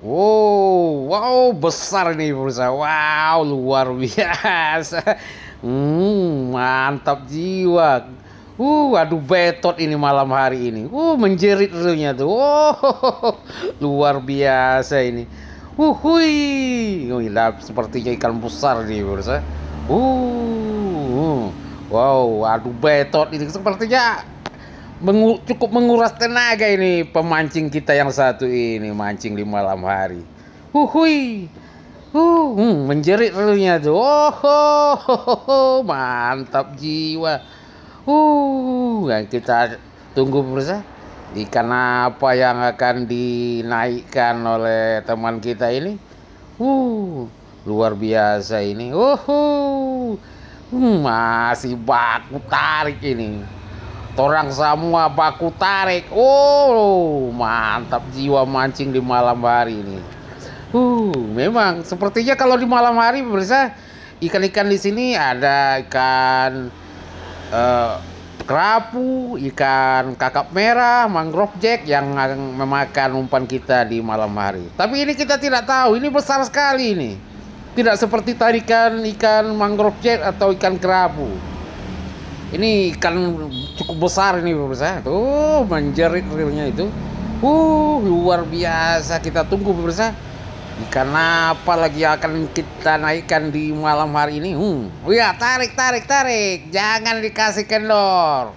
Wow, wow besar ini pemirsa. Wow, luar biasa. Hmm, mantap jiwa. Uh, aduh betot ini malam hari ini. Uh, menjerit realnya tuh. Wow, luar biasa ini. Uh, hui, uh, Wih, sepertinya ikan besar nih pemirsa. Uh, uh, wow, aduh betot ini sepertinya mengu cukup menguras tenaga ini pemancing kita yang satu ini mancing di malam hari. Huhui. Uh, hmm, menjerit elunya tuh. Oh, ho, ho, ho, ho, mantap jiwa. Uh, yang nah, kita tunggu pemirsa. ikan apa yang akan dinaikkan oleh teman kita ini. Uh, luar biasa ini. Uh, uh, masih baku tarik ini. Torang semua baku tarik. Oh, mantap jiwa mancing di malam hari ini. Uh, memang sepertinya kalau di malam hari pemirsa ikan-ikan di sini ada ikan uh, kerapu, ikan kakap merah, mangrove jack yang memakan umpan kita di malam hari. Tapi ini kita tidak tahu, ini besar sekali ini. Tidak seperti tarikan ikan mangrove jack atau ikan kerapu ini ikan cukup besar ini pemirsa tuh menjerit realnya itu uh luar biasa kita tunggu pemirsa ikan apa lagi akan kita naikkan di malam hari ini hmm oh ya tarik tarik tarik jangan dikasih kendor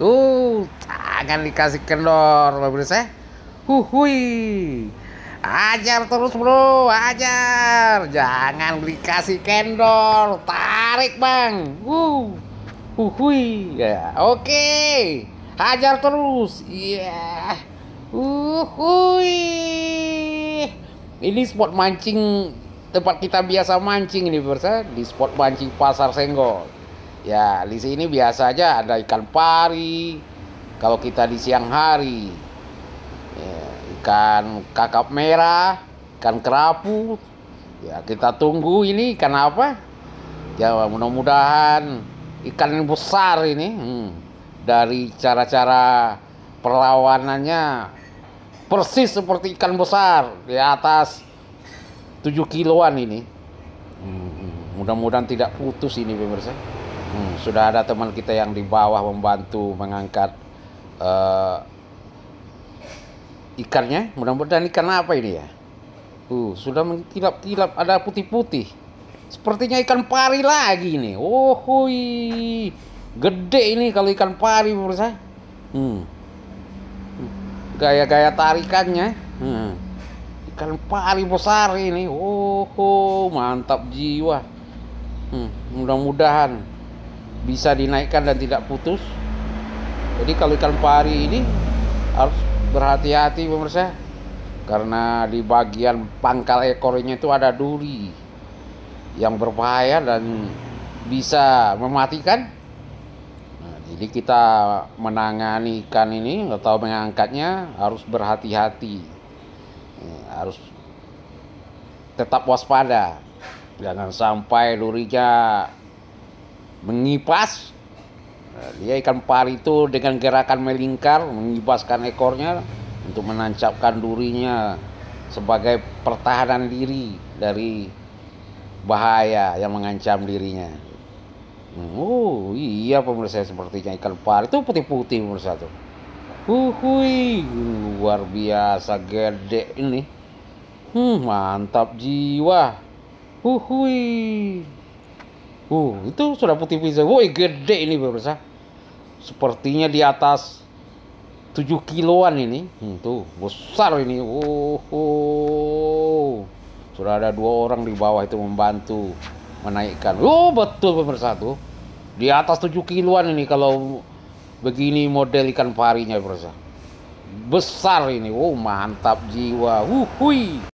Uh, jangan dikasih kendor pemirsa huh hui ajar terus bro ajar jangan dikasih kendor tarik bang uh Hui Ya, oke. Hajar terus. Iya. Yeah. Uh, ini spot mancing tempat kita biasa mancing ini pemirsa di spot mancing pasar Senggol. Ya, di sini biasa aja ada ikan pari. Kalau kita di siang hari, ya, ikan kakap merah, ikan kerapu. Ya, kita tunggu ini ikan apa? Ya, mudah-mudahan ikan yang besar ini hmm, dari cara-cara perlawanannya persis seperti ikan besar di atas 7 kiloan ini hmm, mudah-mudahan tidak putus ini pemirsa hmm, sudah ada teman kita yang di bawah membantu mengangkat uh, ikannya mudah-mudahan ikan apa ini ya uh, sudah mengkilap-kilap ada putih-putih Sepertinya ikan pari lagi nih. Oh, hui. Gede ini kalau ikan pari pemirsa. Hmm. Gaya-gaya tarikannya. Hmm. Ikan pari besar ini. Oh, oh mantap jiwa. Hmm. Mudah-mudahan bisa dinaikkan dan tidak putus. Jadi kalau ikan pari ini harus berhati-hati pemirsa karena di bagian pangkal ekornya itu ada duri yang berbahaya dan bisa mematikan. Nah, jadi kita menangani ikan ini atau mengangkatnya harus berhati-hati, harus tetap waspada, jangan sampai durinya mengipas. Nah, dia ikan pari itu dengan gerakan melingkar mengipaskan ekornya untuk menancapkan durinya sebagai pertahanan diri dari bahaya yang mengancam dirinya. Oh iya pemirsa sepertinya ikan pari itu putih-putih pemirsa tuh. Uhui, uh, luar biasa gede ini. Hmm, mantap jiwa. Uhui. Uh, uh, itu sudah putih-putih. Woi, gede ini pemirsa. Sepertinya di atas 7 kiloan ini. Hmm, tuh, besar ini. Oh, oh. Sudah ada dua orang di bawah itu membantu menaikkan. Oh betul pemirsa tuh. Di atas 7 kiloan ini kalau begini model ikan parinya pemirsa. Besar ini. Oh mantap jiwa. Wuhui.